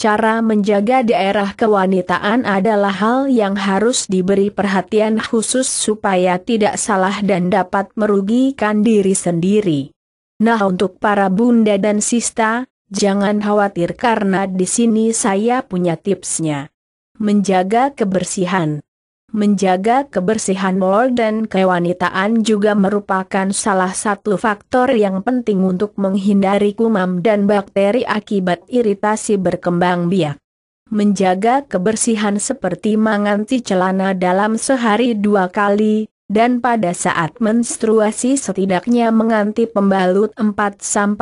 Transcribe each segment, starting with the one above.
Cara menjaga daerah kewanitaan adalah hal yang harus diberi perhatian khusus supaya tidak salah dan dapat merugikan diri sendiri. Nah untuk para bunda dan sista, jangan khawatir karena di sini saya punya tipsnya. Menjaga kebersihan Menjaga kebersihan mall dan kewanitaan juga merupakan salah satu faktor yang penting untuk menghindari kumam dan bakteri akibat iritasi berkembang biak. Menjaga kebersihan seperti menganti celana dalam sehari dua kali, dan pada saat menstruasi setidaknya menganti pembalut 4-5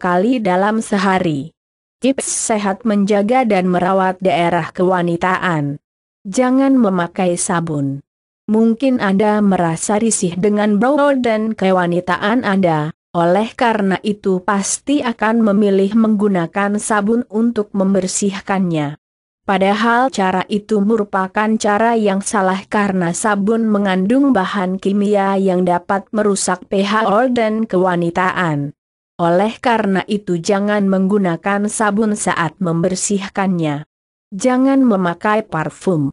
kali dalam sehari. Tips sehat menjaga dan merawat daerah kewanitaan Jangan memakai sabun. Mungkin Anda merasa risih dengan bau dan kewanitaan Anda, oleh karena itu pasti akan memilih menggunakan sabun untuk membersihkannya. Padahal cara itu merupakan cara yang salah karena sabun mengandung bahan kimia yang dapat merusak pH dan kewanitaan. Oleh karena itu jangan menggunakan sabun saat membersihkannya. Jangan memakai parfum.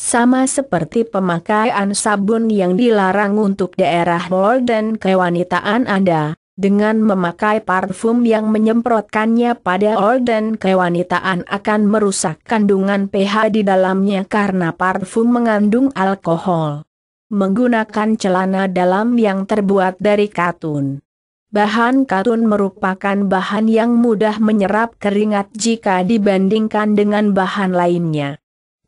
Sama seperti pemakaian sabun yang dilarang untuk daerah bol dan kewanitaan Anda, dengan memakai parfum yang menyemprotkannya pada organ kewanitaan akan merusak kandungan pH di dalamnya karena parfum mengandung alkohol. Menggunakan celana dalam yang terbuat dari katun. Bahan katun merupakan bahan yang mudah menyerap keringat jika dibandingkan dengan bahan lainnya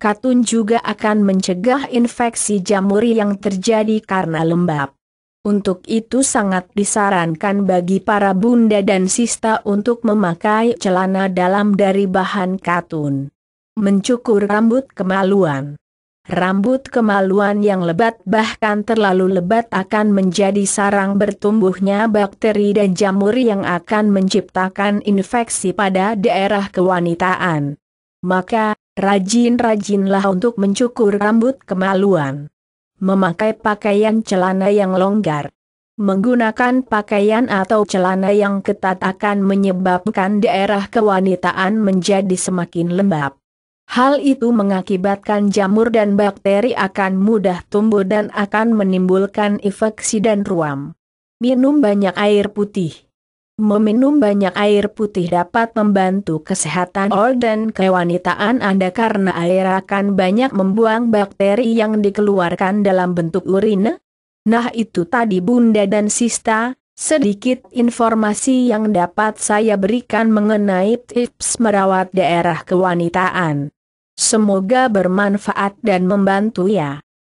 katun juga akan mencegah infeksi jamur yang terjadi karena lembab. Untuk itu sangat disarankan bagi para bunda dan sista untuk memakai celana dalam dari bahan katun. Mencukur rambut kemaluan. Rambut kemaluan yang lebat bahkan terlalu lebat akan menjadi sarang bertumbuhnya bakteri dan jamur yang akan menciptakan infeksi pada daerah kewanitaan. Maka, Rajin-rajinlah untuk mencukur rambut kemaluan. Memakai pakaian celana yang longgar. Menggunakan pakaian atau celana yang ketat akan menyebabkan daerah kewanitaan menjadi semakin lembab. Hal itu mengakibatkan jamur dan bakteri akan mudah tumbuh dan akan menimbulkan infeksi dan ruam. Minum banyak air putih. Meminum banyak air putih dapat membantu kesehatan organ kewanitaan Anda karena air akan banyak membuang bakteri yang dikeluarkan dalam bentuk urine. Nah itu tadi bunda dan sista, sedikit informasi yang dapat saya berikan mengenai tips merawat daerah kewanitaan. Semoga bermanfaat dan membantu ya.